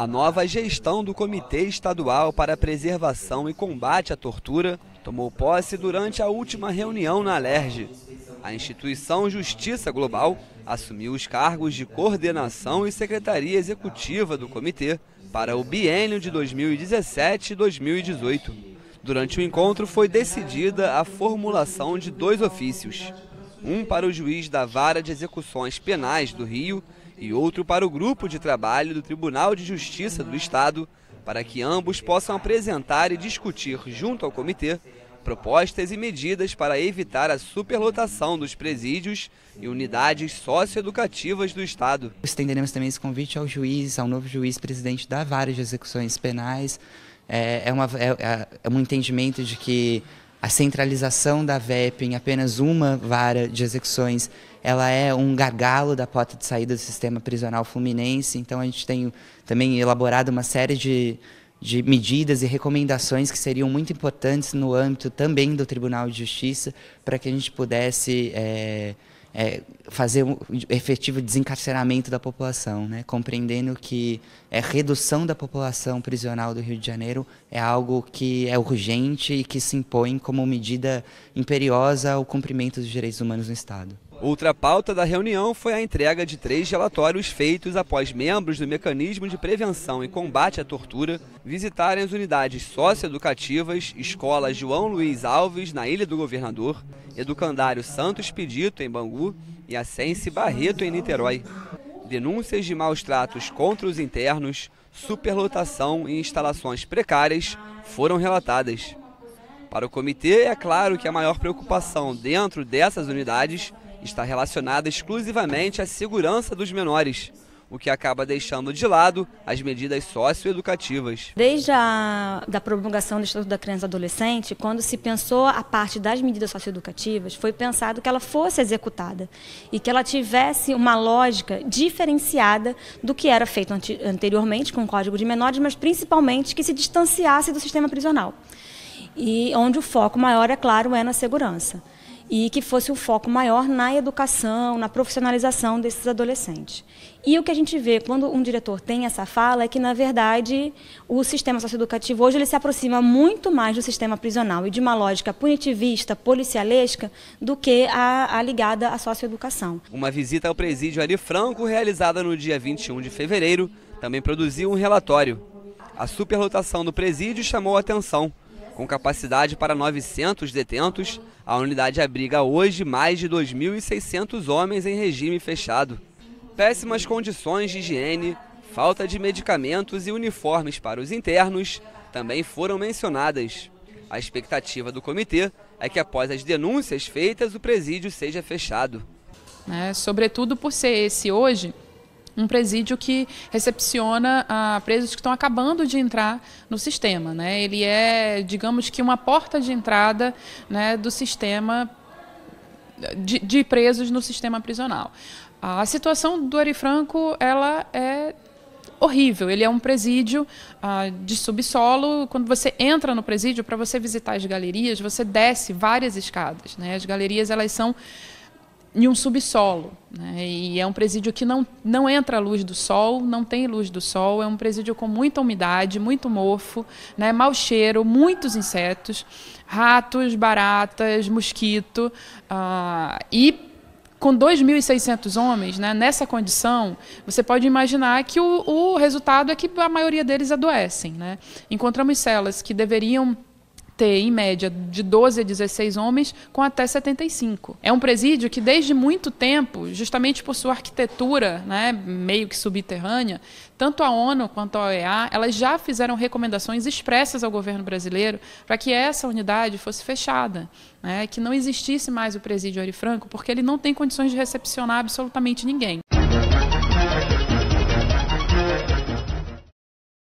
A nova gestão do Comitê Estadual para a Preservação e Combate à Tortura tomou posse durante a última reunião na Alerge. A instituição Justiça Global assumiu os cargos de coordenação e secretaria executiva do comitê para o biênio de 2017 2018. Durante o encontro foi decidida a formulação de dois ofícios, um para o juiz da Vara de Execuções Penais do Rio e outro para o grupo de trabalho do Tribunal de Justiça do Estado, para que ambos possam apresentar e discutir junto ao comitê propostas e medidas para evitar a superlotação dos presídios e unidades socioeducativas do Estado. Estenderemos também esse convite ao juiz, ao novo juiz presidente da Vara de Execuções Penais. É, é uma, é, é, é um entendimento de que a centralização da VEP em apenas uma vara de execuções, ela é um gargalo da porta de saída do sistema prisional fluminense. Então a gente tem também elaborado uma série de, de medidas e recomendações que seriam muito importantes no âmbito também do Tribunal de Justiça para que a gente pudesse é, é, fazer um efetivo desencarceramento da população, né? compreendendo que a é, redução da população prisional do Rio de Janeiro é algo que é urgente e que se impõe como medida imperiosa ao cumprimento dos direitos humanos no Estado. Outra pauta da reunião foi a entrega de três relatórios feitos após membros do Mecanismo de Prevenção e Combate à Tortura visitarem as unidades socioeducativas Escola João Luiz Alves, na Ilha do Governador, Educandário Santos Pedito, em Bangu, e Assense Barreto, em Niterói. Denúncias de maus tratos contra os internos, superlotação e instalações precárias foram relatadas. Para o comitê, é claro que a maior preocupação dentro dessas unidades está relacionada exclusivamente à segurança dos menores, o que acaba deixando de lado as medidas socioeducativas. Desde a da promulgação do Estatuto da Criança e Adolescente, quando se pensou a parte das medidas socioeducativas, foi pensado que ela fosse executada e que ela tivesse uma lógica diferenciada do que era feito anteriormente com o Código de Menores, mas principalmente que se distanciasse do sistema prisional e onde o foco maior, é claro, é na segurança. E que fosse o foco maior na educação, na profissionalização desses adolescentes. E o que a gente vê quando um diretor tem essa fala é que, na verdade, o sistema socioeducativo hoje ele se aproxima muito mais do sistema prisional e de uma lógica punitivista, policialesca, do que a, a ligada à socioeducação. Uma visita ao presídio Ari Franco, realizada no dia 21 de fevereiro, também produziu um relatório. A superlotação do presídio chamou a atenção. Com capacidade para 900 detentos, a unidade abriga hoje mais de 2.600 homens em regime fechado. Péssimas condições de higiene, falta de medicamentos e uniformes para os internos também foram mencionadas. A expectativa do comitê é que após as denúncias feitas, o presídio seja fechado. É, sobretudo por ser esse hoje um presídio que recepciona ah, presos que estão acabando de entrar no sistema. Né? Ele é, digamos que, uma porta de entrada né, do sistema de, de presos no sistema prisional. A situação do Arifranco ela é horrível. Ele é um presídio ah, de subsolo. Quando você entra no presídio, para você visitar as galerias, você desce várias escadas. Né? As galerias elas são em um subsolo. Né? E é um presídio que não, não entra a luz do sol, não tem luz do sol, é um presídio com muita umidade, muito mofo, né? mau cheiro, muitos insetos, ratos, baratas, mosquito. Uh, e com 2.600 homens né, nessa condição, você pode imaginar que o, o resultado é que a maioria deles adoecem. Né? Encontramos celas que deveriam ter, em média, de 12 a 16 homens, com até 75. É um presídio que, desde muito tempo, justamente por sua arquitetura né, meio que subterrânea, tanto a ONU quanto a OEA, elas já fizeram recomendações expressas ao governo brasileiro para que essa unidade fosse fechada, né, que não existisse mais o presídio Ari Franco, porque ele não tem condições de recepcionar absolutamente ninguém.